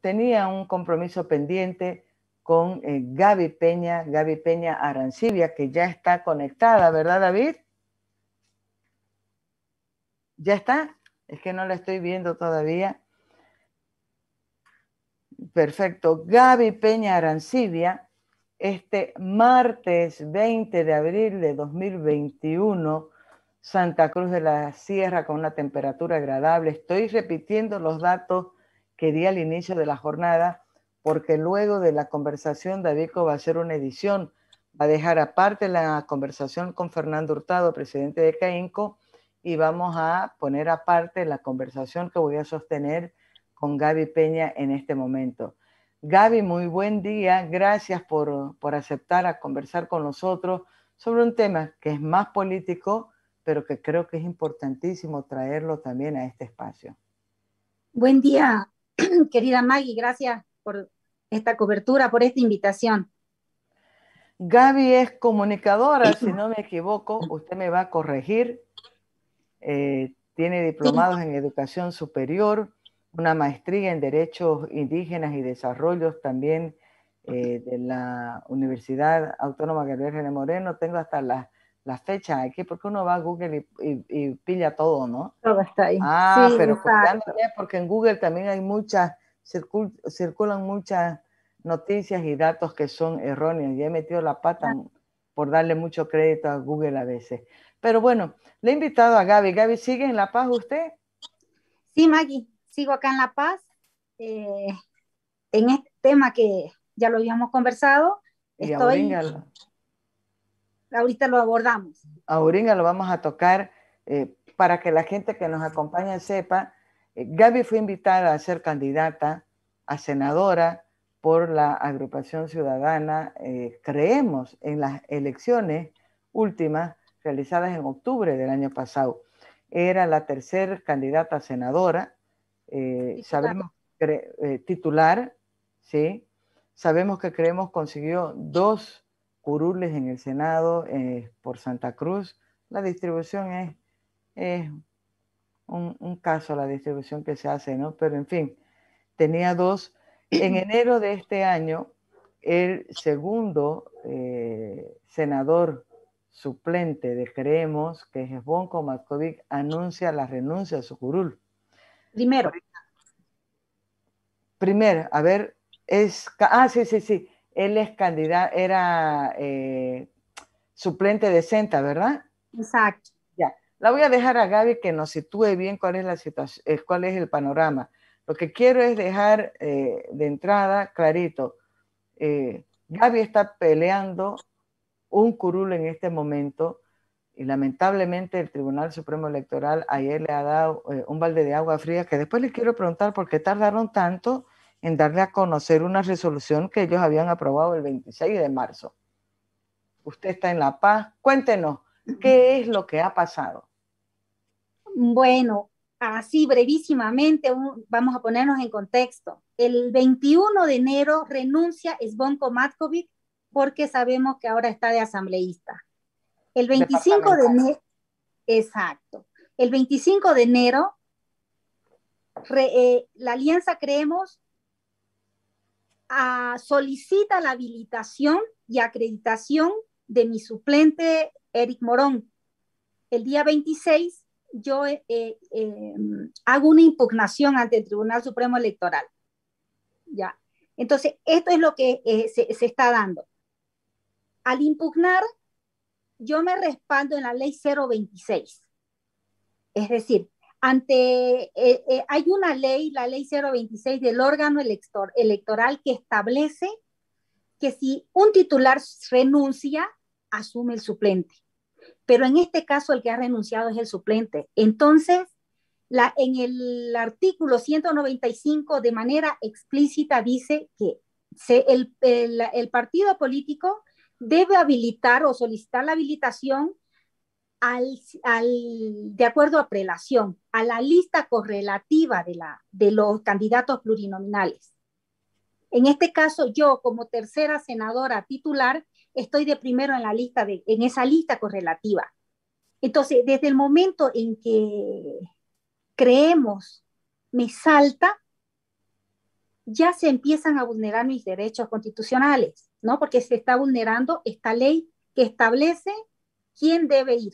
tenía un compromiso pendiente con eh, Gaby Peña, Gaby Peña Arancibia, que ya está conectada, ¿verdad, David? ¿Ya está? Es que no la estoy viendo todavía. Perfecto. Gaby Peña Arancibia, este martes 20 de abril de 2021, Santa Cruz de la Sierra con una temperatura agradable. Estoy repitiendo los datos quería al inicio de la jornada, porque luego de la conversación, Davico va a hacer una edición, va a dejar aparte la conversación con Fernando Hurtado, presidente de Caínco, y vamos a poner aparte la conversación que voy a sostener con Gaby Peña en este momento. Gaby, muy buen día. Gracias por aceptar a conversar con nosotros sobre un tema que es más político, pero que creo que es importantísimo traerlo también a este espacio. Buen día, Querida Maggie, gracias por esta cobertura, por esta invitación. Gaby es comunicadora, si no me equivoco, usted me va a corregir. Eh, tiene diplomados en educación superior, una maestría en derechos indígenas y desarrollos también eh, de la Universidad Autónoma Gabriel René Moreno. Tengo hasta las las fechas aquí, porque uno va a Google y, pilla todo, ¿no? Todo está ahí. Ah, sí, pero pues, porque en Google también hay muchas, circulan muchas noticias y datos que son erróneos. Y he metido la pata por darle mucho crédito a Google a veces. Pero bueno, le he invitado a Gaby. Gaby, ¿sigue en La Paz usted? Sí, Maggie, sigo acá en La Paz. Eh, en este tema que ya lo habíamos conversado, estoy ahorita lo abordamos. Ahorita lo vamos a tocar eh, para que la gente que nos acompaña sepa. Eh, Gaby fue invitada a ser candidata a senadora por la agrupación ciudadana eh, Creemos en las elecciones últimas realizadas en octubre del año pasado. Era la tercer candidata a senadora, sabemos, titular, ¿sí? Sabemos que Creemos consiguió dos curules en el Senado eh, por Santa Cruz. La distribución es, un, caso, la distribución que se hace, ¿no? Pero en fin, tenía dos. En enero de este año, el segundo eh, senador suplente de Creemos, que es Bonco Matkovic, anuncia la renuncia a su curul. Primero. Primero, a ver, es... Ah, sí, sí, sí él es candidato, era eh, suplente de Senta, ¿verdad? Exacto. Ya, la voy a dejar a Gaby que nos sitúe bien cuál es la situación, eh, cuál es el panorama. Lo que quiero es dejar eh, de entrada clarito, eh, Gaby está peleando un curul en este momento y lamentablemente el Tribunal Supremo Electoral ayer le ha dado un balde de agua fría que después les quiero preguntar por qué tardaron tanto en darle a conocer una resolución que ellos habían aprobado el 26 de marzo. Usted está en La Paz. Cuéntenos, ¿qué es lo que ha pasado? Bueno, así brevísimamente vamos a ponernos en contexto. El 21 de enero renuncia Svonko Matkovic porque sabemos que ahora está de asambleísta. El 25 de enero, exacto. El 25 de enero, eh, la Alianza Creemos solicita la habilitación y acreditación de mi suplente Eric Morón. El día 26 yo eh, eh, em, hago una impugnación ante el Tribunal Supremo Electoral. Ya. Entonces, esto es lo que eh, se está dando. Al impugnar, yo me respaldo en la ley 026. Es decir, ante, eh, eh, hay una ley, la ley 026 del órgano electoral, que establece que si un titular renuncia, asume el suplente. Pero en este caso el que ha renunciado es el suplente. Entonces, en el artículo 195 de manera explícita dice que el partido político debe habilitar o solicitar la habilitación de acuerdo a prelación, a la lista correlativa de, los candidatos plurinominales. En este caso, yo como tercera senadora titular estoy de primero en, la lista en esa lista correlativa. Entonces, desde el momento en que creemos me salta, ya se empiezan a vulnerar mis derechos constitucionales, ¿no? Porque se está vulnerando esta ley que establece quién debe ir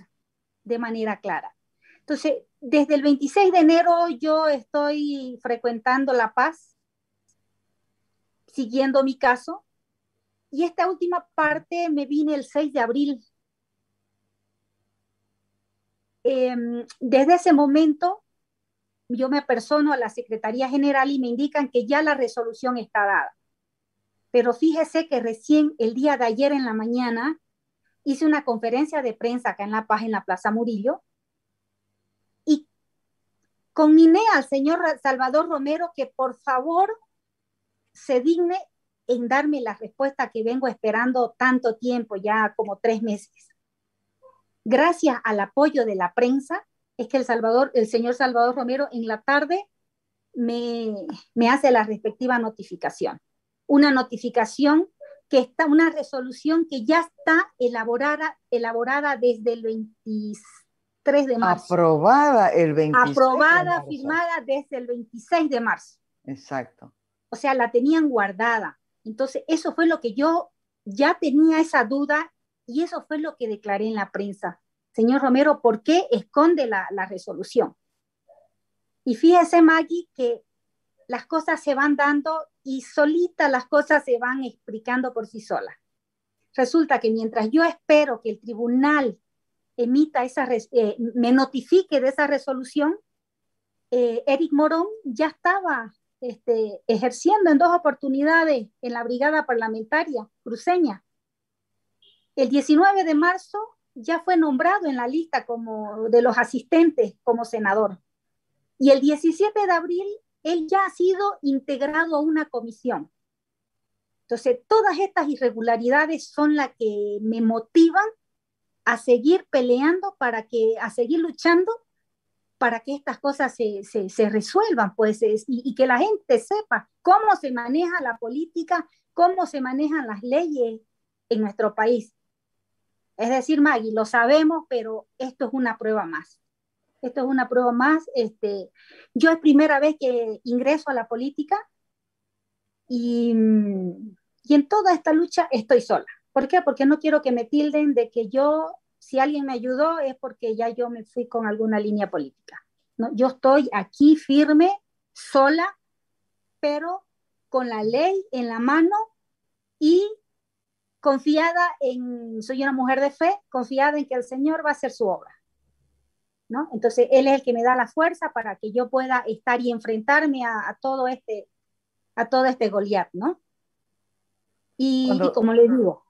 de manera clara. Entonces, desde el 26 de enero yo estoy frecuentando La Paz, siguiendo mi caso, y esta última parte me vine el 6 de abril. Em, desde ese momento yo me apersono a la Secretaría General y me indican que ya la resolución está dada. Pero fíjese que recién el día de ayer en la mañana hice una conferencia de prensa acá en La Paz, en la Plaza Murillo, y conminé al señor Salvador Romero que por favor se digne en darme la respuesta que vengo esperando tanto tiempo, ya como tres meses. Gracias al apoyo de la prensa, es que el, Salvador, el señor Salvador Romero en la tarde me, me hace la respectiva notificación. Una notificación que está una resolución que ya está elaborada, elaborada desde el 23 de marzo. Aprobada el 26 Aprobada, de marzo. firmada desde el 26 de marzo. Exacto. O sea, la tenían guardada. Entonces, eso fue lo que yo ya tenía esa duda y eso fue lo que declaré en la prensa. Señor Romero, ¿por qué esconde la, la resolución? Y fíjese, Maggie, que las cosas se van dando y solita las cosas se van explicando por sí solas. Resulta que mientras yo espero que el tribunal emita esa, eh, me notifique de esa resolución, eh, Eric Morón ya estaba este, ejerciendo en dos oportunidades en la brigada parlamentaria cruceña. El 19 de marzo ya fue nombrado en la lista como de los asistentes como senador. Y el 17 de abril él ya ha sido integrado a una comisión. Entonces, todas estas irregularidades son las que me motivan a seguir peleando para que, a seguir luchando para que estas cosas se, resuelvan, pues, y, y, que la gente sepa cómo se maneja la política, cómo se manejan las leyes en nuestro país. Es decir, Maggie, lo sabemos, pero esto es una prueba más. Esto es una prueba más. Este, yo es primera vez que ingreso a la política y, en toda esta lucha estoy sola. ¿Por qué? Porque no quiero que me tilden de que yo, si alguien me ayudó, es porque ya yo me fui con alguna línea política. Yo estoy aquí firme, sola, pero con la ley en la mano y confiada en, soy una mujer de fe, confiada en que el Señor va a hacer su obra. Entonces, Él es el que me da la fuerza para que yo pueda estar y enfrentarme a, todo este, a todo este Goliat, ¿no? Y, como le digo,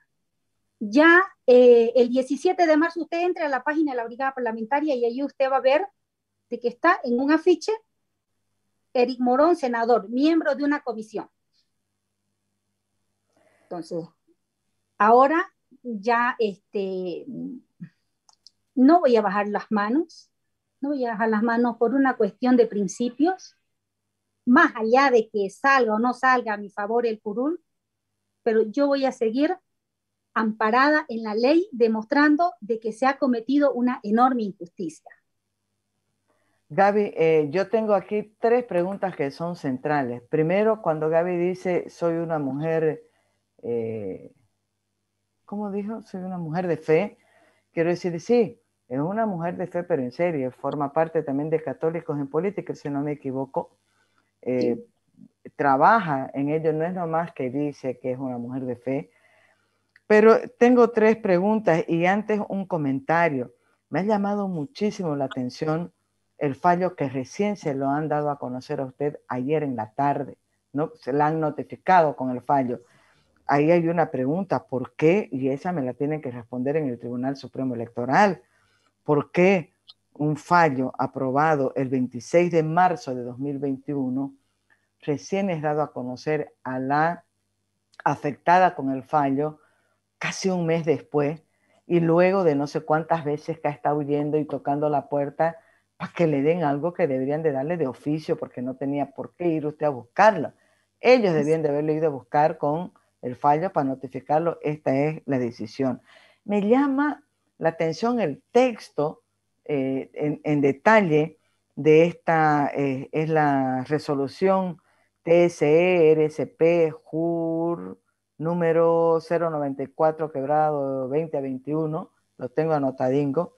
ya eh, el 17 de marzo usted entra a la página de la Brigada Parlamentaria y allí usted va a ver de que está en un afiche Eric Morón, senador, miembro de una comisión. Entonces, ahora ya este, no voy a bajar las manos, y a las manos por una cuestión de principios, más allá de que salga o no salga a mi favor el curul, pero yo voy a seguir amparada en la ley, demostrando de que se ha cometido una enorme injusticia. Gaby, eh, yo tengo aquí tres preguntas que son centrales. Primero, cuando Gaby dice, soy una mujer, eh, ¿cómo dijo? Soy una mujer de fe. Quiero decir, sí, es una mujer de fe, pero en serio, forma parte también de Católicos en Política, si no me equivoco. Eh, trabaja en ello, no es nomás que dice que es una mujer de fe. Pero tengo tres preguntas y antes un comentario. Me ha llamado muchísimo la atención el fallo que recién se lo han dado a conocer a usted ayer en la tarde. ¿no? Se la han notificado con el fallo. Ahí hay una pregunta, ¿por qué? Y esa me la tienen que responder en el Tribunal Supremo Electoral. ¿Por qué un fallo aprobado el 26 de marzo de 2021 recién es dado a conocer a la afectada con el fallo casi un mes después y luego de no sé cuántas veces que ha estado huyendo y tocando la puerta para que le den algo que deberían de darle de oficio porque no tenía por qué ir usted a buscarla Ellos debían de haberlo ido a buscar con el fallo para notificarlo. Esta es la decisión. Me llama la atención el texto eh, en, detalle de esta, eh, es la resolución tse JUR número 094 quebrado 21, lo tengo anotadingo.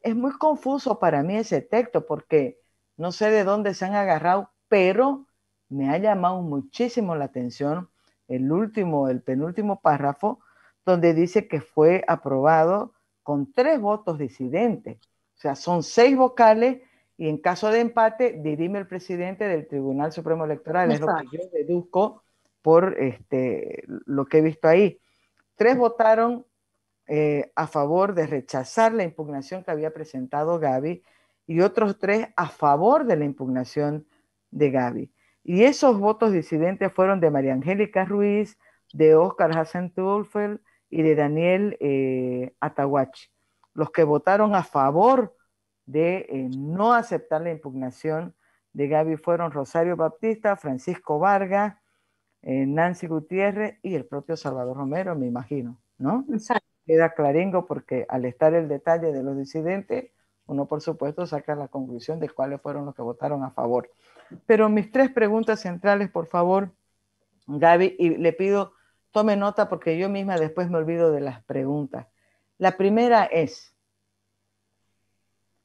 Es muy confuso para mí ese texto porque no sé de dónde se han agarrado, pero me ha llamado muchísimo la atención el último, el penúltimo párrafo, donde dice que fue aprobado con tres votos disidentes. O sea, son seis vocales y en caso de empate dirime el presidente del Tribunal Supremo Electoral. Es lo que yo deduzco por este, lo que he visto ahí. Tres votaron eh, a favor de rechazar la impugnación que había presentado Gaby y otros tres a favor de la impugnación de Gaby. Y esos votos disidentes fueron de María Angélica Ruiz, de Oscar Hassan y de Daniel eh, los que votaron a favor de eh, no aceptar la impugnación de Gaby fueron Rosario Baptista, Francisco Vargas, eh, Nancy Gutiérrez y el propio Salvador Romero, me imagino, ¿no? Queda claringo porque al estar el detalle de los disidentes, uno por supuesto saca la conclusión de cuáles fueron los que votaron a favor. Pero mis tres preguntas centrales, por favor, Gaby, y le pido tome nota porque yo misma después me olvido de las preguntas. La primera es,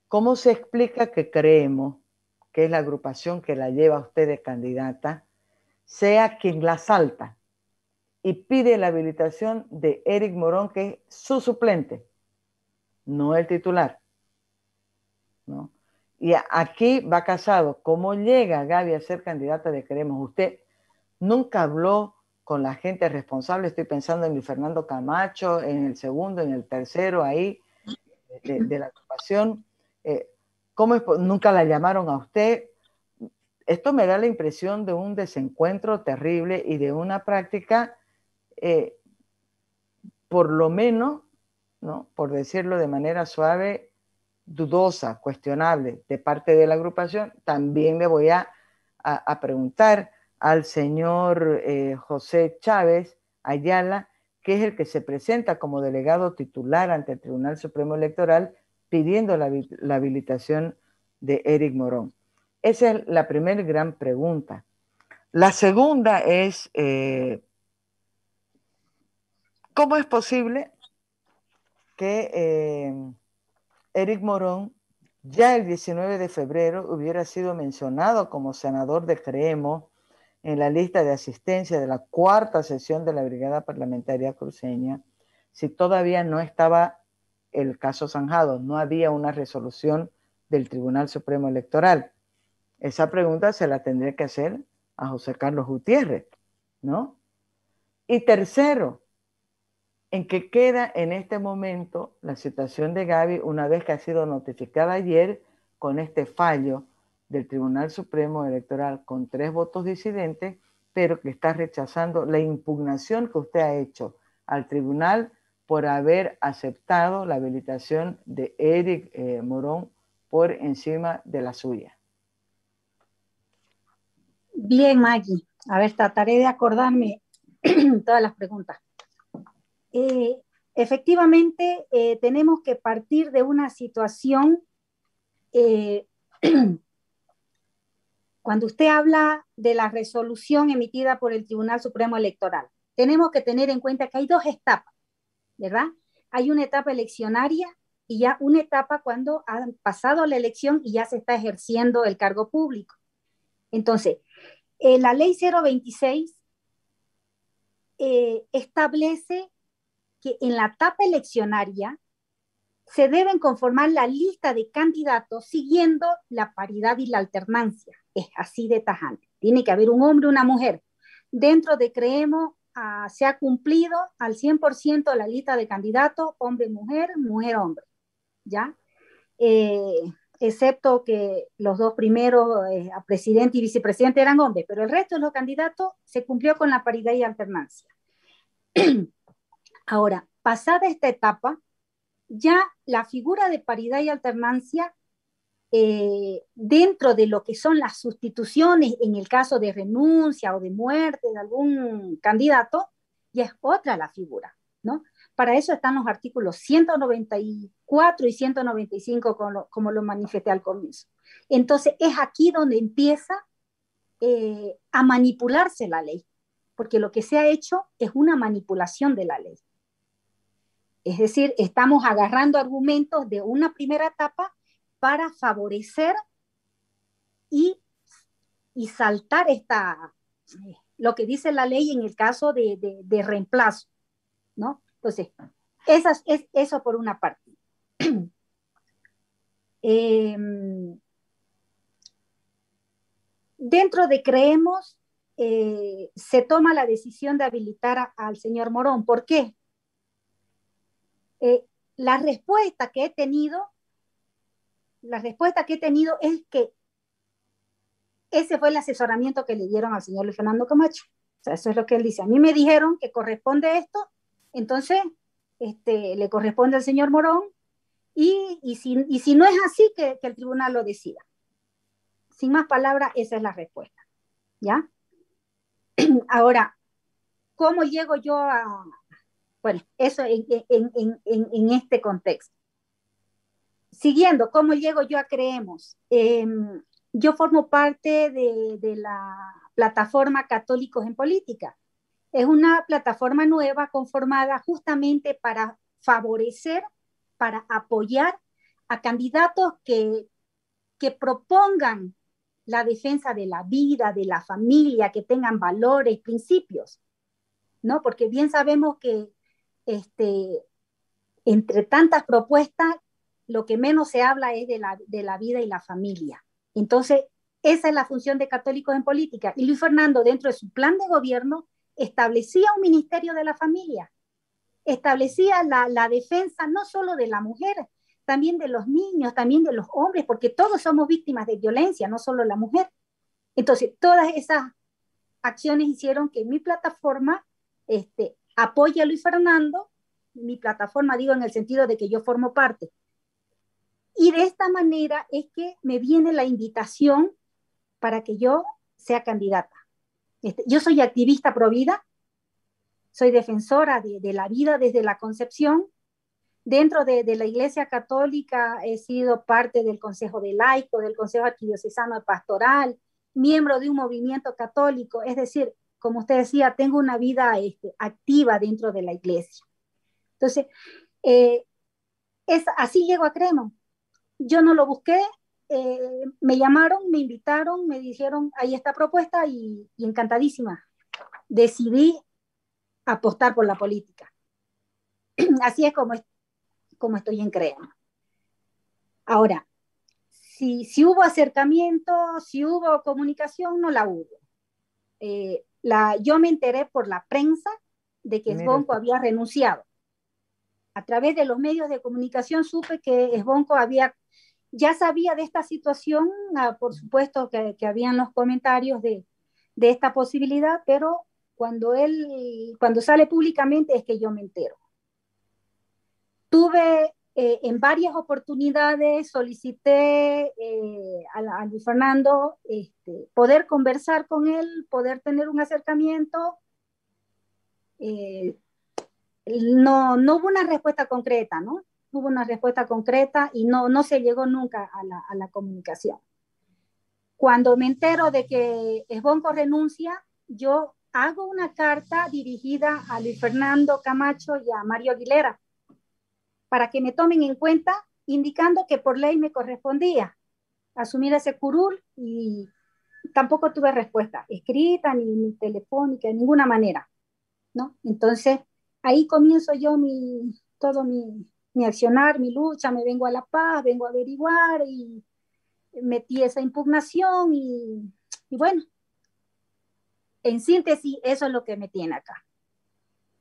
¿cómo se explica que creemos que es la agrupación que la lleva a usted de candidata, sea quien la salta y pide la habilitación de Eric Morón, que es su suplente, no el titular? ¿No? Y aquí va casado, ¿cómo llega Gaby a ser candidata de creemos Usted nunca habló con la gente responsable, estoy pensando en mi Fernando Camacho, en el segundo, en el tercero ahí de, la agrupación. Eh, ¿Cómo es, nunca la llamaron a usted? Esto me da la impresión de un desencuentro terrible y de una práctica, eh, por lo menos, ¿no? por decirlo de manera suave, dudosa, cuestionable de parte de la agrupación. También le voy a, a preguntar al señor eh, José Chávez Ayala, que es el que se presenta como delegado titular ante el Tribunal Supremo Electoral pidiendo la, habilitación de Eric Morón. Esa es la primera gran pregunta. La segunda es, eh, ¿cómo es posible que eh, Eric Morón ya el 19 de febrero hubiera sido mencionado como senador de Creemos en la lista de asistencia de la cuarta sesión de la Brigada Parlamentaria Cruceña si todavía no estaba el caso zanjado, no había una resolución del Tribunal Supremo Electoral. Esa pregunta se la tendría que hacer a José Carlos Gutiérrez, ¿no? Y tercero, en qué queda en este momento la situación de Gaby una vez que ha sido notificada ayer con este fallo del Tribunal Supremo Electoral con tres votos disidentes, pero que está rechazando la impugnación que usted ha hecho al tribunal por haber aceptado la habilitación de Eric eh, Morón por encima de la suya. Bien, Maggie. A ver, trataré de acordarme todas las preguntas. Eh, efectivamente, eh, tenemos que partir de una situación Cuando usted habla de la resolución emitida por el Tribunal Supremo Electoral, tenemos que tener en cuenta que hay dos etapas, ¿verdad? Hay una etapa eleccionaria y ya una etapa cuando ha pasado la elección y ya se está ejerciendo el cargo público. Entonces, eh, la ley 026 eh, establece que en la etapa eleccionaria se deben conformar la lista de candidatos siguiendo la paridad y la alternancia. Es así de tajante. Tiene que haber un hombre, una mujer. Dentro de Creemos ah, se ha cumplido al 100% la lista de candidatos, hombre-mujer, mujer-hombre. ¿Ya? Eh, excepto que los dos primeros, eh, a presidente y vicepresidente, eran hombres, pero el resto de los candidatos se cumplió con la paridad y alternancia. Ahora, pasada esta etapa, ya la figura de paridad y alternancia eh, dentro de lo que son las sustituciones en el caso de renuncia o de muerte de algún candidato, ya es otra la figura, ¿no? Para eso están los artículos 194 y 195, como lo, manifesté al comienzo. Entonces, es aquí donde empieza eh, a manipularse la ley, porque lo que se ha hecho es una manipulación de la ley. Es decir, estamos agarrando argumentos de una primera etapa para favorecer y, saltar esta, lo que dice la ley en el caso de, reemplazo, ¿no? Entonces, es, eso por una parte. Em, dentro de Creemos, eh, se toma la decisión de habilitar al señor Morón. ¿Por qué? Eh, la respuesta que he tenido, la respuesta que he tenido es que ese fue el asesoramiento que le dieron al señor Luis Fernando Camacho. O sea, eso es lo que él dice. A mí me dijeron que corresponde esto, entonces este, le corresponde al señor Morón, y, y, si, y si, no es así, que, que el tribunal lo decida. Sin más palabras, esa es la respuesta. ¿Ya? Ahora, ¿cómo llego yo a, bueno, eso en, este contexto. Siguiendo, ¿cómo llego yo a Creemos? Em, yo formo parte de, la plataforma Católicos en Política. Es una plataforma nueva conformada justamente para favorecer, para apoyar a candidatos que, que propongan la defensa de la vida, de la familia, que tengan valores, principios, ¿no? Porque bien sabemos que este, entre tantas propuestas, lo que menos se habla es de la, de la vida y la familia. Entonces, esa es la función de católicos en política. Y Luis Fernando, dentro de su plan de gobierno, establecía un ministerio de la familia, establecía la, la, defensa no solo de la mujer, también de los niños, también de los hombres, porque todos somos víctimas de violencia, no solo la mujer. Entonces, todas esas acciones hicieron que mi plataforma este, apoya a Luis Fernando, mi plataforma, digo, en el sentido de que yo formo parte. Y de esta manera es que me viene la invitación para que yo sea candidata. Este, yo soy activista pro vida, soy defensora de, la vida desde la concepción. Dentro de, la Iglesia Católica he sido parte del Consejo de Laico, del Consejo Arquidiocesano Pastoral, miembro de un movimiento católico, es decir, como usted decía, tengo una vida este, activa dentro de la iglesia. Entonces, eh, es, así llego a Crema. Yo no lo busqué, eh, me llamaron, me invitaron, me dijeron, ahí está propuesta y, encantadísima. Decidí apostar por la política. Así es como, como estoy en Crema. Ahora, si, si, hubo acercamiento, si hubo comunicación, no la hubo. Eh, yo me enteré por la prensa de que ah, Esbonco había renunciado. A través de los medios de comunicación supe que Esbonco había, ya sabía de esta situación, ah, por supuesto que, que habían los comentarios de, esta posibilidad, pero cuando él, cuando sale públicamente es que yo me entero. Tuve eh, en varias oportunidades solicité eh, a, Luis Fernando este, poder conversar con él, poder tener un acercamiento. Eh, no, hubo una respuesta concreta, ¿no? hubo una respuesta concreta y no, se llegó nunca a la, a la comunicación. Cuando me entero de que Esbonco renuncia, yo hago una carta dirigida a Luis Fernando Camacho y a Mario Aguilera para que me tomen en cuenta, indicando que por ley me correspondía asumir ese curul y tampoco tuve respuesta escrita ni telefónica, de ninguna manera, ¿no? Entonces, ahí comienzo yo mi, todo mi, accionar, mi lucha, me vengo a La Paz, vengo a averiguar y metí esa impugnación y, y bueno, en síntesis, eso es lo que me tiene acá.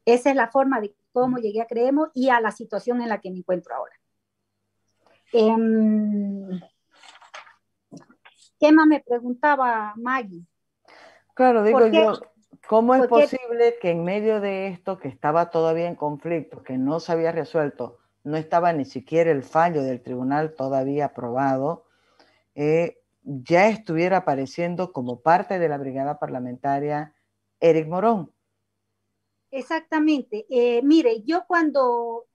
Esa es la forma de cómo llegué a Creemos y a la situación en la que me encuentro ahora. Em, ¿Qué más me preguntaba Maggie? Claro, digo yo, ¿cómo es posible que en medio de esto, que estaba todavía en conflicto, que no se había resuelto, no estaba ni siquiera el fallo del tribunal todavía aprobado, eh, ya estuviera apareciendo como parte de la brigada parlamentaria Eric Morón? Exactamente. Eh, mire, yo cuando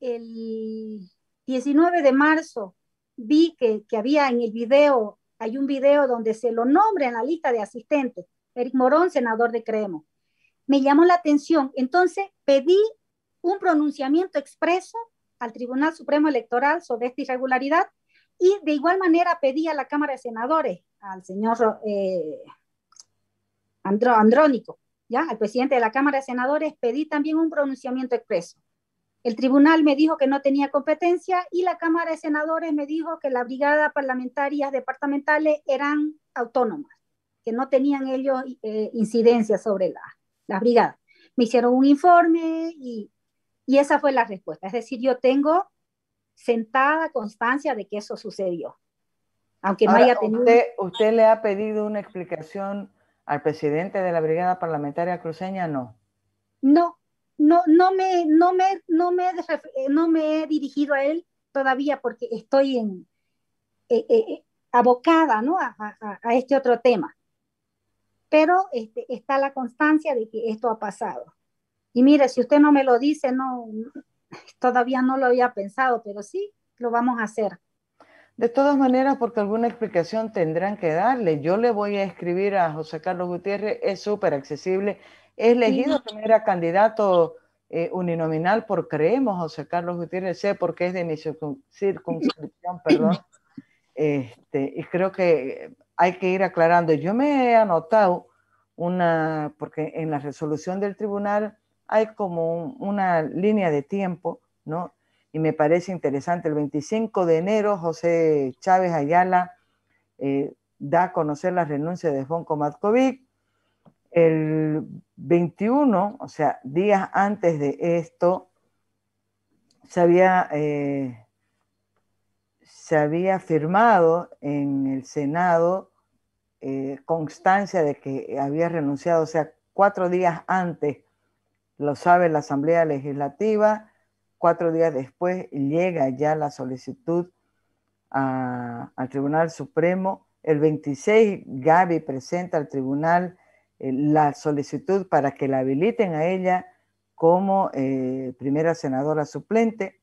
el 19 de marzo vi que, había en el video, hay un video donde se lo nombra en la lista de asistentes, Eric Morón, senador de Cremo. Me llamó la atención. Entonces pedí un pronunciamiento expreso al Tribunal Supremo Electoral sobre esta irregularidad y de igual manera pedí a la Cámara de Senadores, al señor eh, Andrónico, al presidente de la Cámara de Senadores pedí también un pronunciamiento expreso. El tribunal me dijo que no tenía competencia y la Cámara de Senadores me dijo que la brigada parlamentarias departamentales eran autónomas, que no tenían ellos eh, incidencia sobre las la brigada. Me hicieron un informe y, esa fue la respuesta. Es decir, yo tengo sentada constancia de que eso sucedió. Aunque no haya tenido. usted, le ha pedido una explicación al presidente de la Brigada Parlamentaria Cruceña, no. No, no, no me, no me, no me, no me he dirigido a él todavía porque estoy en, eh, eh, eh, abocada ¿no? a, este otro tema. Pero este, está la constancia de que esto ha pasado. Y mire, si usted no me lo dice, no, todavía no lo había pensado, pero sí, lo vamos a hacer. De todas maneras, porque alguna explicación tendrán que darle. Yo le voy a escribir a José Carlos Gutiérrez, es súper accesible. Es elegido que era candidato eh, uninominal por Creemos, José Carlos Gutiérrez, sé porque es de mi circunscripción, perdón. Este, y creo que hay que ir aclarando. Yo me he anotado una, porque en la resolución del tribunal hay como una línea de tiempo, ¿no? y me parece interesante. El 25 de enero, José Chávez Ayala eh, da a conocer la renuncia de Fonco Matkovic. El 21, o sea, días antes de esto, se había, eh, se había firmado en el Senado eh, constancia de que había renunciado, o sea, cuatro días antes, lo sabe la Asamblea Legislativa, Cuatro días después llega ya la solicitud al Tribunal Supremo. El 26 Gaby presenta al tribunal eh, la solicitud para que la habiliten a ella como eh, primera senadora suplente.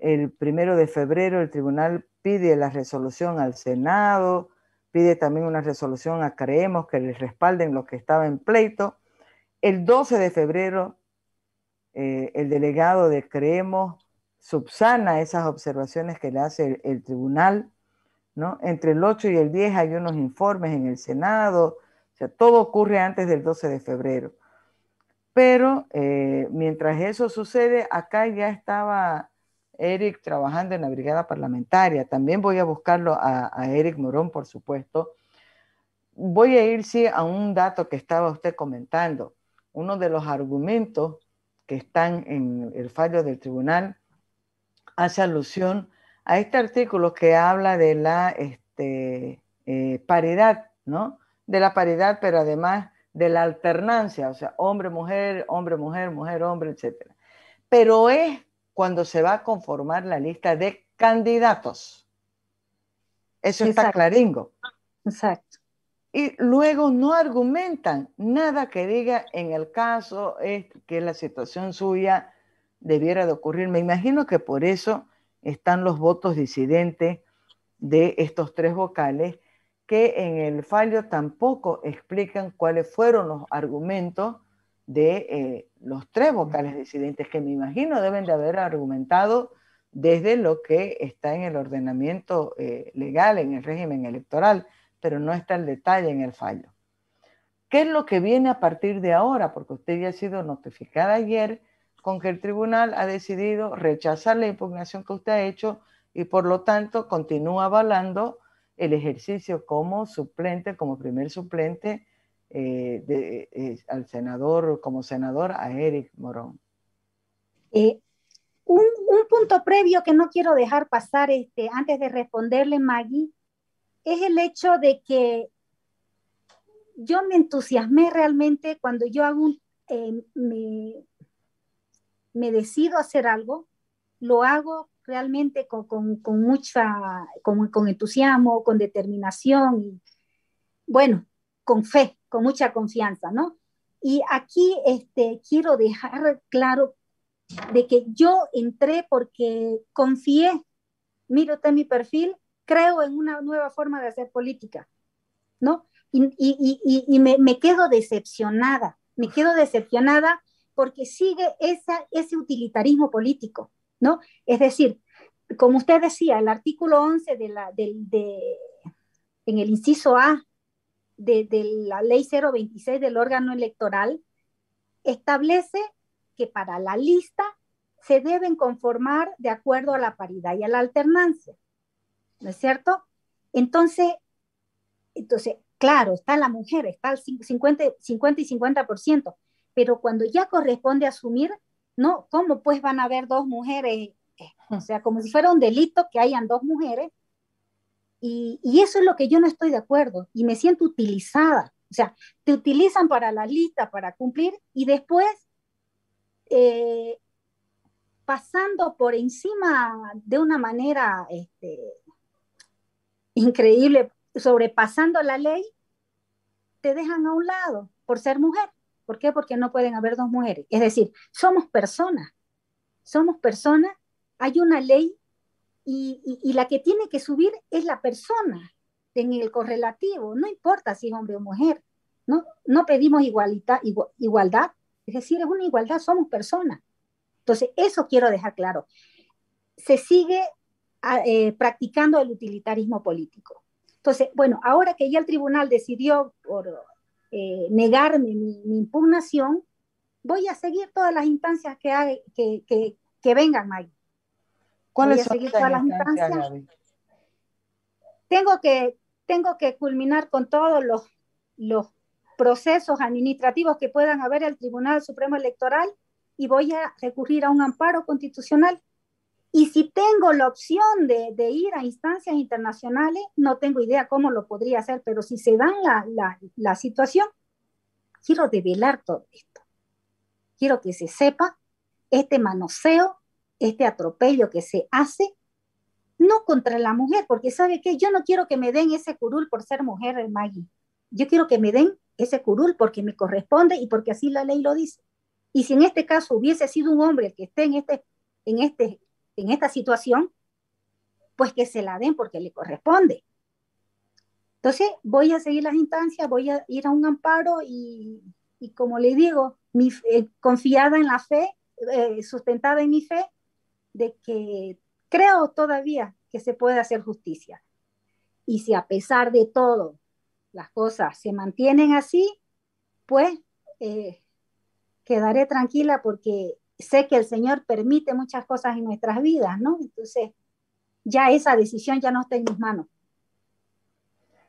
El primero de febrero el tribunal pide la resolución al Senado, pide también una resolución a Creemos que les respalden lo que estaba en pleito. El 12 de febrero eh, el delegado de Creemos subsana esas observaciones que le hace el, tribunal. ¿no? Entre el 8 y el 10 hay unos informes en el Senado, o sea, todo ocurre antes del 12 de febrero. Pero eh, mientras eso sucede, acá ya estaba Eric trabajando en la brigada parlamentaria. También voy a buscarlo a, a, Eric Morón, por supuesto. Voy a ir, sí, a un dato que estaba usted comentando. Uno de los argumentos que están en el fallo del tribunal hace alusión a este artículo que habla de la este, eh, paridad, ¿no? De la paridad, pero además de la alternancia, o sea, hombre-mujer, hombre-mujer, mujer-hombre, etc. Pero es cuando se va a conformar la lista de candidatos. Eso está claringo. Exacto y luego no argumentan nada que diga en el caso es que la situación suya debiera de ocurrir. Me imagino que por eso están los votos disidentes de estos tres vocales que en el fallo tampoco explican cuáles fueron los argumentos de eh, los tres vocales disidentes que me imagino deben de haber argumentado desde lo que está en el ordenamiento eh, legal, en el régimen electoral pero no está el detalle en el fallo. ¿Qué es lo que viene a partir de ahora? Porque usted ya ha sido notificada ayer con que el tribunal ha decidido rechazar la impugnación que usted ha hecho y por lo tanto continúa avalando el ejercicio como suplente, como primer suplente eh, eh, al senador, como senador a Eric Morón. Eh, un, punto previo que no quiero dejar pasar este, antes de responderle, Maggie, es el hecho de que yo me entusiasmé realmente cuando yo hago eh, me, me, decido hacer algo, lo hago realmente con, mucha, con, entusiasmo, con determinación, y, bueno, con fe, con mucha confianza, ¿no? Y aquí este, quiero dejar claro de que yo entré porque confié, miro mi perfil, creo en una nueva forma de hacer política, ¿no? Y, me, quedo decepcionada, me quedo decepcionada porque sigue esa, ese utilitarismo político, ¿no? Es decir, como usted decía, el artículo 11 de la, de, en el inciso A de, de la ley 026 del órgano electoral establece que para la lista se deben conformar de acuerdo a la paridad y a la alternancia. ¿no es cierto? Entonces, entonces claro, está la mujer, está el 50, 50 y 50%, pero cuando ya corresponde asumir, ¿no? ¿Cómo pues van a haber dos mujeres? Eh, o sea, como si fuera un delito que hayan dos mujeres. Y, eso es lo que yo no estoy de acuerdo y me siento utilizada. O sea, te utilizan para la lista, para cumplir y después eh, pasando por encima de una manera este, increíble, sobrepasando la ley, te dejan a un lado por ser mujer. ¿Por qué? Porque no pueden haber dos mujeres. Es decir, somos personas, somos personas, hay una ley y, la que tiene que subir es la persona en el correlativo, no importa si es hombre o mujer, no, no pedimos igualdad, es decir, es una igualdad, somos personas. Entonces, eso quiero dejar claro. Se sigue eh, practicando el utilitarismo político. Entonces, bueno, ahora que ya el tribunal decidió por eh, negarme mi, impugnación, voy a seguir todas las instancias que, hay, que, que, vengan, ahí. ¿Cuáles todas las instancias? Tengo que, tengo que culminar con todos los, los procesos administrativos que puedan haber el Tribunal Supremo Electoral y voy a recurrir a un amparo constitucional y si tengo la opción de, ir a instancias internacionales, no tengo idea cómo lo podría hacer, pero si se dan la, situación, quiero develar todo esto. Quiero que se sepa este manoseo, este atropello que se hace, no contra la mujer, porque sabe qué? yo no quiero que me den ese curul por ser mujer, eh, Maggie. Yo quiero que me den ese curul porque me corresponde y porque así la ley lo dice. Y si en este caso hubiese sido un hombre el que esté en este, en este en esta situación, pues que se la den porque le corresponde. Entonces, voy a seguir las instancias, voy a ir a un amparo y, y como le digo, mi, eh, confiada en la fe, eh, sustentada en mi fe, de que creo todavía que se puede hacer justicia. Y si a pesar de todo las cosas se mantienen así, pues eh, quedaré tranquila porque sé que el Señor permite muchas cosas en nuestras vidas, ¿no? Entonces, ya esa decisión ya no está en mis manos.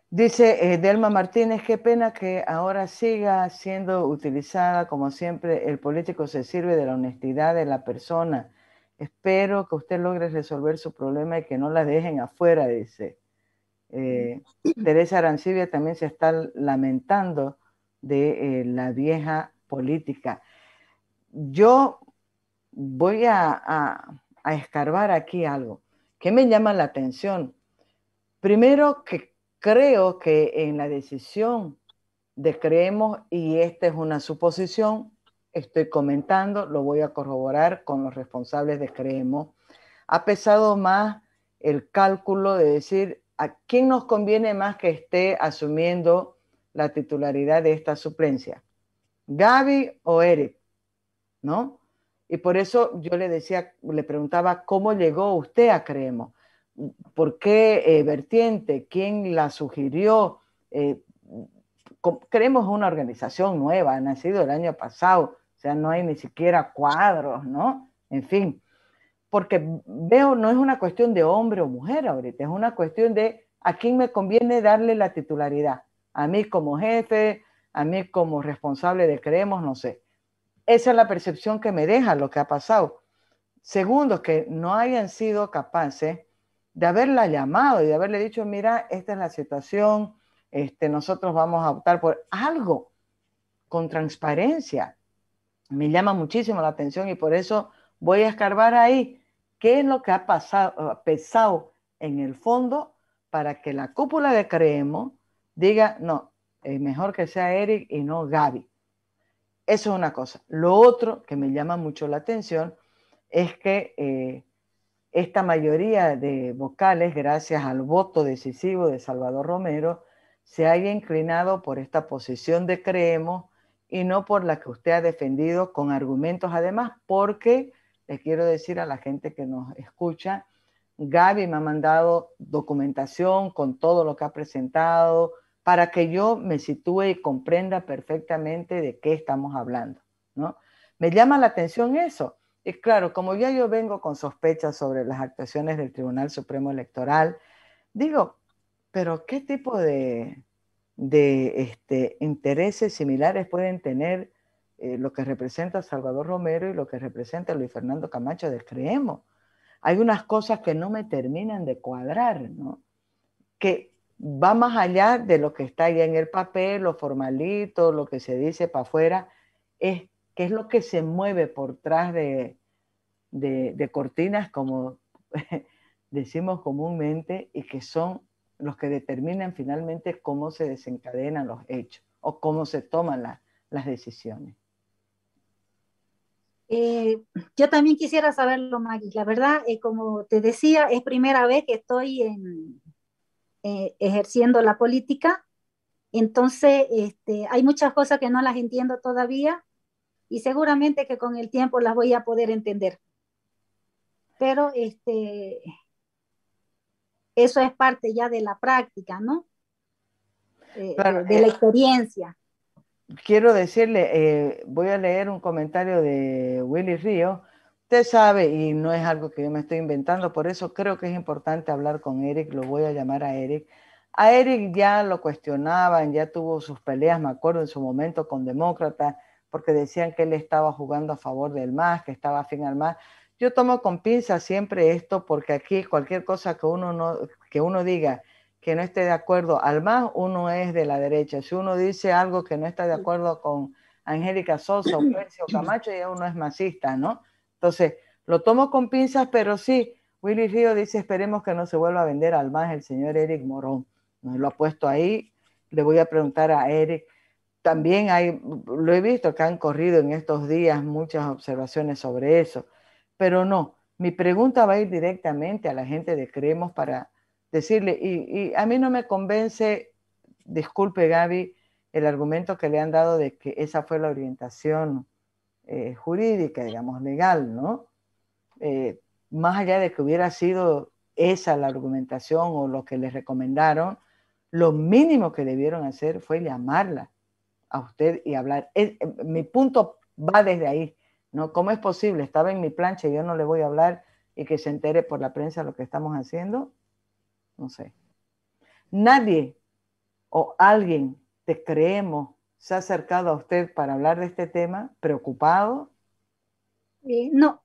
Dice eh, Delma Martínez, qué pena que ahora siga siendo utilizada, como siempre, el político se sirve de la honestidad de la persona. Espero que usted logre resolver su problema y que no la dejen afuera, dice. Eh, mm. Teresa Arancibia también se está lamentando de eh, la vieja política. Yo voy a, escarbar aquí algo. que me llama la atención? Primero que creo que en la decisión de creemos, y esta es una suposición, estoy comentando, lo voy a corroborar con los responsables de creemos, ha pesado más el cálculo de decir a quién nos conviene más que esté asumiendo la titularidad de esta suplencia, Gaby o Eric, ¿no? Y por eso yo le decía, le preguntaba, ¿cómo llegó usted a Creemos? ¿Por qué eh, vertiente? ¿Quién la sugirió? Eh, Creemos es una organización nueva, ha nacido el año pasado, o sea, no hay ni siquiera cuadros, ¿no? En fin, porque veo, no es una cuestión de hombre o mujer ahorita, es una cuestión de a quién me conviene darle la titularidad, a mí como jefe, a mí como responsable de Creemos, no sé. Esa es la percepción que me deja lo que ha pasado. Segundo, que no hayan sido capaces de haberla llamado y de haberle dicho, mira, esta es la situación, este, nosotros vamos a optar por algo con transparencia. Me llama muchísimo la atención y por eso voy a escarbar ahí qué es lo que ha pasado, pesado en el fondo para que la cúpula de Creemos diga, no, es mejor que sea Eric y no Gaby. Eso es una cosa. Lo otro que me llama mucho la atención es que eh, esta mayoría de vocales, gracias al voto decisivo de Salvador Romero, se haya inclinado por esta posición de creemos y no por la que usted ha defendido con argumentos además, porque les quiero decir a la gente que nos escucha, Gaby me ha mandado documentación con todo lo que ha presentado, para que yo me sitúe y comprenda perfectamente de qué estamos hablando, ¿no? Me llama la atención eso. Y claro, como ya yo vengo con sospechas sobre las actuaciones del Tribunal Supremo Electoral, digo, pero ¿qué tipo de, de este, intereses similares pueden tener eh, lo que representa Salvador Romero y lo que representa Luis Fernando Camacho del Creemos? Hay unas cosas que no me terminan de cuadrar, ¿no? Que va más allá de lo que está ya en el papel, lo formalito, lo que se dice para afuera, es qué es lo que se mueve por detrás de, de, cortinas, como decimos comúnmente, y que son los que determinan finalmente cómo se desencadenan los hechos o cómo se toman las decisiones. Eh, yo también quisiera saberlo, Maggie. La verdad, eh, como te decía, es primera vez que estoy en, eh, ejerciendo la política. Entonces, este, hay muchas cosas que no las entiendo todavía y seguramente que con el tiempo las voy a poder entender. Pero este, eso es parte ya de la práctica, ¿no? Eh, de la eh, experiencia. Quiero decirle, voy a leer un comentario de Willy Río sabe, y no es algo que yo me estoy inventando, por eso creo que es importante hablar con Eric, lo voy a llamar a Eric. A Eric ya lo cuestionaban, ya tuvo sus peleas, me acuerdo, en su momento con Demócrata, porque decían que él estaba jugando a favor del MAS, que estaba afín al MAS. Yo tomo con pinza siempre esto porque aquí cualquier cosa que uno, no, que uno diga que no esté de acuerdo al MAS, uno es de la derecha. Si uno dice algo que no está de acuerdo con Angélica Sosa o Precio Camacho, ya uno es masista, ¿no? Entonces, lo tomo con pinzas, pero sí, Willy Río dice, esperemos que no se vuelva a vender al más el señor Eric Morón. lo ha puesto ahí, le voy a preguntar a Eric. También hay, lo he visto que han corrido en estos días muchas observaciones sobre eso, pero no, mi pregunta va a ir directamente a la gente de Creemos para decirle, y, y a mí no me convence, disculpe Gaby, el argumento que le han dado de que esa fue la orientación eh, jurídica, digamos, legal, ¿no? Eh, más allá de que hubiera sido esa la argumentación o lo que les recomendaron, lo mínimo que debieron hacer fue llamarla a usted y hablar. Eh, mi punto va desde ahí, ¿no? ¿Cómo es posible? Estaba en mi plancha y yo no le voy a hablar y que se entere por la prensa lo que estamos haciendo. No sé. Nadie o alguien te creemos se ha acercado a usted para hablar de este tema preocupado? no,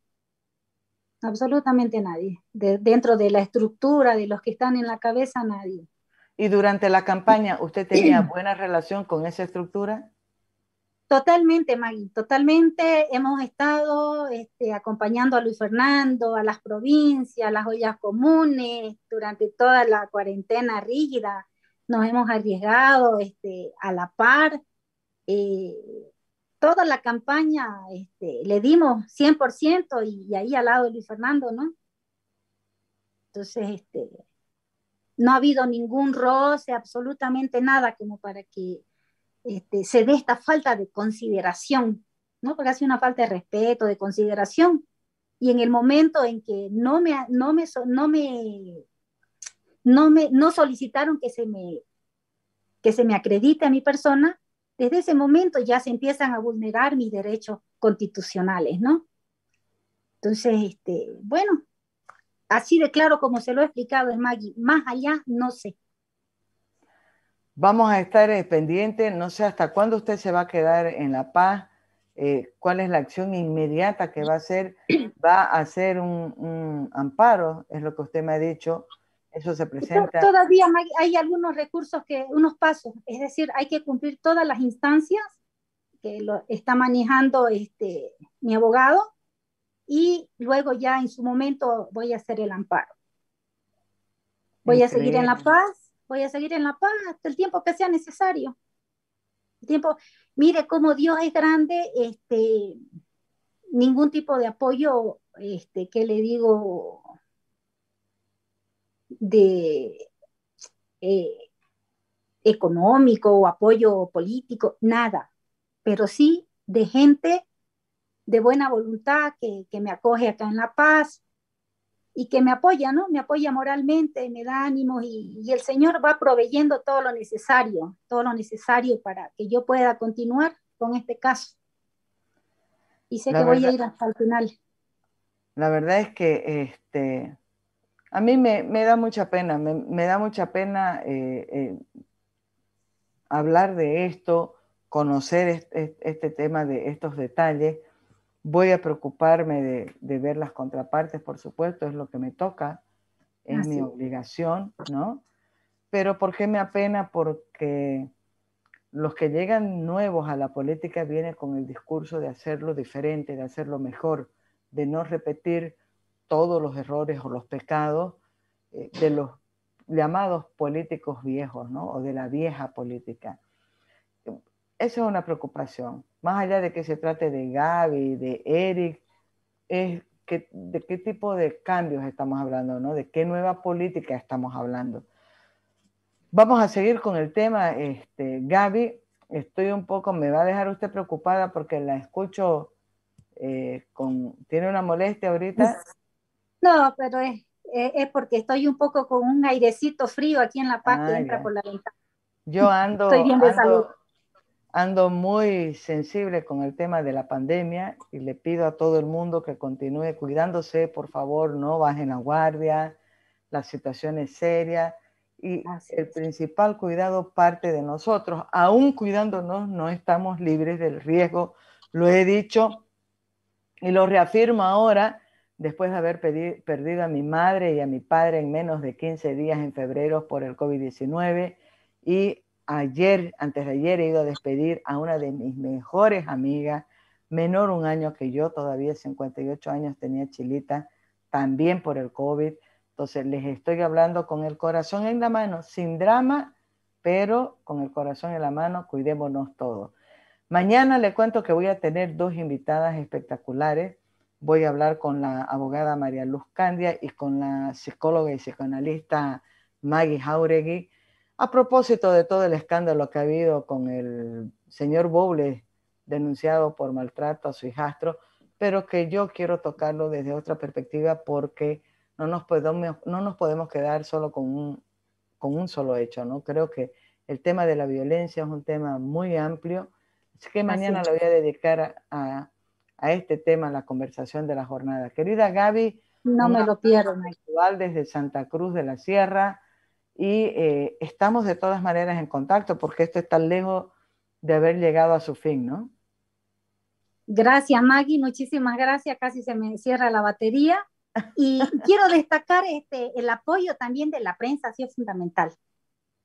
absolutamente nadie. dentro de la estructura de los que están en la cabeza, nadie. ¿Y durante la campaña usted tenía buena relación con esa estructura? Totalmente, Maggie, totalmente. Hemos estado este, acompañando a Luis Fernando, a las provincias, a las ollas comunes, durante toda la cuarentena rígida. Nos hemos arriesgado este, a la par eh, toda la campaña este, le dimos 100% y, ahí al lado de Luis Fernando, ¿no? Entonces, este, no ha habido ningún roce, absolutamente nada como para que este, se dé esta falta de consideración, ¿no? Porque hace una falta de respeto, de consideración. Y en el momento en que no me, no me, no me, no me, no solicitaron que se me, que se me acredite a mi persona, desde ese momento ya se empiezan a vulnerar mis derechos constitucionales, ¿no? Entonces, este, bueno, así de claro como se lo he explicado, Maggie, más allá no sé. Vamos a estar eh, pendientes, no sé hasta cuándo usted se va a quedar en La Paz, eh, cuál es la acción inmediata que va a hacer, va a hacer un, un amparo, es lo que usted me ha dicho, eso se presenta. Todavía hay algunos recursos que, unos pasos, es decir, hay que cumplir todas las instancias que lo está manejando este, mi abogado y luego ya en su momento voy a hacer el amparo. Voy a seguir en la paz, voy a seguir en la paz hasta el tiempo que sea necesario. El tiempo, mire cómo Dios es grande, este, ningún tipo de apoyo este, que le digo de eh, económico o apoyo político, nada, pero sí de gente de buena voluntad que, que, me acoge acá en La Paz y que me apoya, ¿no? Me apoya moralmente, me da ánimos y, y el Señor va proveyendo todo lo necesario, todo lo necesario para que yo pueda continuar con este caso. Y sé que voy a ir hasta el final. La verdad es que este, a mí me, da mucha pena, me, da mucha pena eh, eh, hablar de esto, conocer este, tema de estos detalles. Voy a preocuparme de, ver las contrapartes, por supuesto, es lo que me toca, es ah, mi obligación, ¿no? Pero ¿por qué me apena? Porque los que llegan nuevos a la política vienen con el discurso de hacerlo diferente, de hacerlo mejor, de no repetir todos los errores o los pecados eh, de los llamados políticos viejos, ¿no? O de la vieja política. Esa es una preocupación. Más allá de que se trate de Gaby, de Eric, es que, de qué tipo de cambios estamos hablando, ¿no? De qué nueva política estamos hablando. Vamos a seguir con el tema. Este, Gaby, estoy un poco, me va a dejar usted preocupada porque la escucho eh, con, tiene una molestia ahorita. No, pero es, es, porque estoy un poco con un airecito frío aquí en La parte ah, entra por la ventana. Yo ando, ando, ando muy sensible con el tema de la pandemia y le pido a todo el mundo que continúe cuidándose, por favor, no bajen la guardia, la situación es seria y el principal cuidado parte de nosotros. Aún cuidándonos no estamos libres del riesgo, lo he dicho y lo reafirmo ahora después de haber perdido a mi madre y a mi padre en menos de 15 días en febrero por el COVID-19 y ayer, antes de ayer, he ido a despedir a una de mis mejores amigas, menor un año que yo, todavía 58 años tenía Chilita, también por el COVID. Entonces les estoy hablando con el corazón en la mano, sin drama, pero con el corazón en la mano, cuidémonos todos. Mañana le cuento que voy a tener dos invitadas espectaculares voy a hablar con la abogada María Luz Candia y con la psicóloga y psicoanalista Maggie Jauregui a propósito de todo el escándalo que ha habido con el señor Bowles denunciado por maltrato a su hijastro, pero que yo quiero tocarlo desde otra perspectiva porque no nos podemos, no nos podemos quedar solo con un, con un solo hecho, ¿no? Creo que el tema de la violencia es un tema muy amplio, así que mañana lo voy a dedicar a a este tema, la conversación de la jornada. Querida Gaby, no me lo pierdo. Desde Santa Cruz de la Sierra y eh, estamos de todas maneras en contacto porque esto está lejos de haber llegado a su fin, ¿no? Gracias Maggie, muchísimas gracias, casi se me cierra la batería. Y quiero destacar este, el apoyo también de la prensa, ha sido fundamental.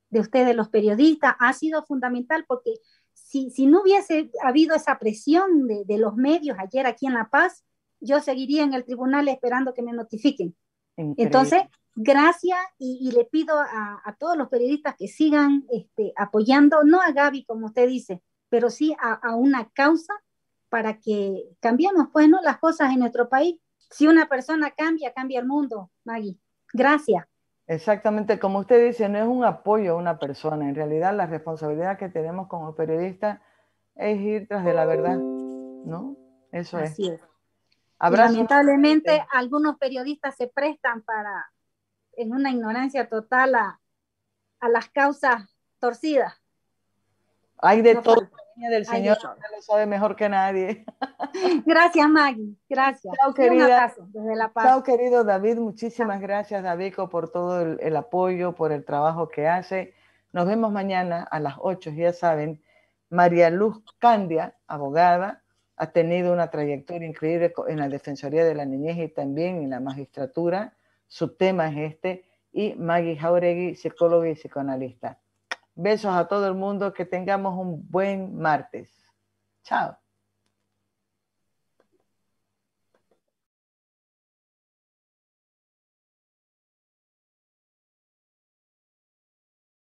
De ustedes, los periodistas, ha sido fundamental porque si, no hubiese habido esa presión de, los medios ayer aquí en La Paz, yo seguiría en el tribunal esperando que me notifiquen. Entonces, gracias y, le pido a, todos los periodistas que sigan este, apoyando, no a Gaby, como usted dice, pero sí a, una causa para que cambiemos bueno pues, las cosas en nuestro país. Si una persona cambia, cambia el mundo, Maggie. Gracias. Exactamente, como usted dice, no es un apoyo a una persona. En realidad, la responsabilidad que tenemos como periodistas es ir tras de la verdad, ¿no? Eso es. Lamentablemente, algunos periodistas se prestan para, en una ignorancia total, a, las causas torcidas. Hay de todo, del Señor lo sabe mejor que nadie. Gracias, Maggie. Gracias. Chao, querido David. Muchísimas gracias, David por todo el, el, apoyo, por el trabajo que hace. Nos vemos mañana a las 8, ya saben. María Luz Candia, abogada, ha tenido una trayectoria increíble en la Defensoría de la Niñez y también en la magistratura. Su tema es este. Y Maggie Jauregui, psicóloga y psicoanalista. Besos a todo el mundo, que tengamos un buen martes. Chao.